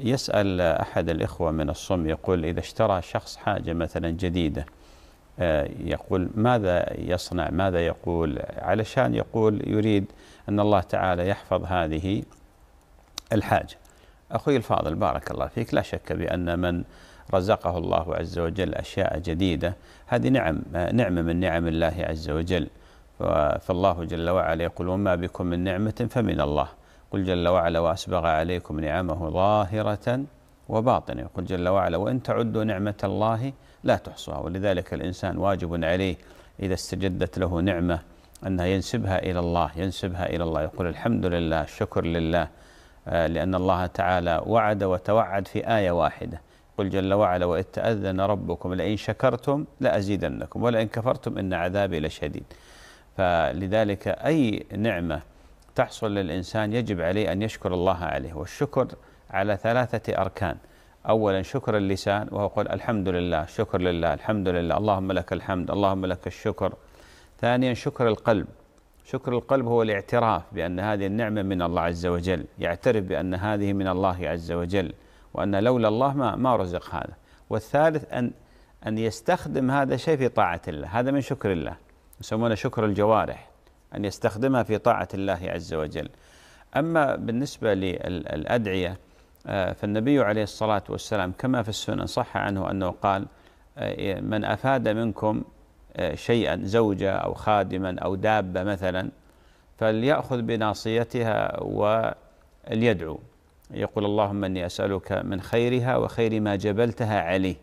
يسأل أحد الإخوة من الصم يقول إذا اشترى شخص حاجة مثلا جديدة آه، يقول ماذا يصنع ماذا يقول علشان يقول يريد أن الله تعالى يحفظ هذه الحاجة أخوي الفاضل بارك الله فيك لا شك بأن من رزقه الله عز وجل أشياء جديدة هذه نعم آه، نعمة من نعم الله عز وجل فالله جل وعلا يقول وما بكم من نعمة فمن الله يقول جل وعلا وأسبغ عليكم نعمه ظاهرة وباطنة يقول جل وعلا وإن تعدوا نعمة الله لا تحصوها ولذلك الإنسان واجب عليه إذا استجدت له نعمة أنها ينسبها إلى الله ينسبها إلى الله يقول الحمد لله الشكر لله آه، لأن الله تعالى وعد وتوعد في آية واحدة قل جل وعلا وإذ تأذن ربكم لئن شكرتم لأزيدنكم ولئن كفرتم إن عذابي لشديد فلذلك أي نعمة تحصل للإنسان يجب عليه أن يشكر الله عليه والشكر على ثلاثة أركان أولا شكر اللسان وهو قول الحمد لله شكر لله الحمد لله اللهم لك الحمد اللهم لك الشكر ثانيا شكر القلب شكر القلب هو الاعتراف بأن هذه النعمة من الله عز وجل يعترف بأن هذه من الله عز وجل وأن لولا الله ما, ما رزق هذا والثالث أن أن يستخدم هذا الشيء في طاعة الله هذا من شكر الله يسمونه شكر الجوارح أن يستخدمها في طاعة الله عز وجل أما بالنسبة للأدعية آه، فالنبي عليه الصلاة والسلام كما في السنن صح عنه أنه قال آه، من أفاد منكم آه، شيئا زوجة أو خادما أو دابة مثلا فليأخذ بناصيتها وليدعو يقول اللهم اني اسالك من خيرها وخير ما جبلتها عليه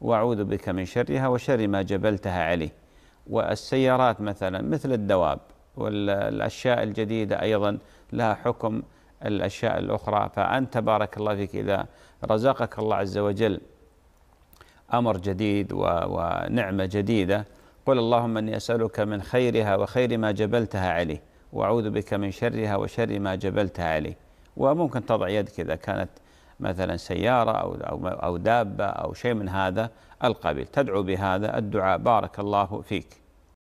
واعوذ بك من شرها وشر ما جبلتها عليه والسيارات مثلا مثل الدواب والأشياء الجديدة أيضا لها حكم الأشياء الأخرى فأنت بارك الله فيك إذا رزقك الله عز وجل أمر جديد ونعمة جديدة قل اللهم اني اسالك من خيرها وخير ما جبلتها عليه واعوذ بك من شرها وشر ما جبلتها عليه وممكن تضع يدك اذا كانت مثلا سياره او او دابه او شيء من هذا القبيل تدعو بهذا الدعاء بارك الله فيك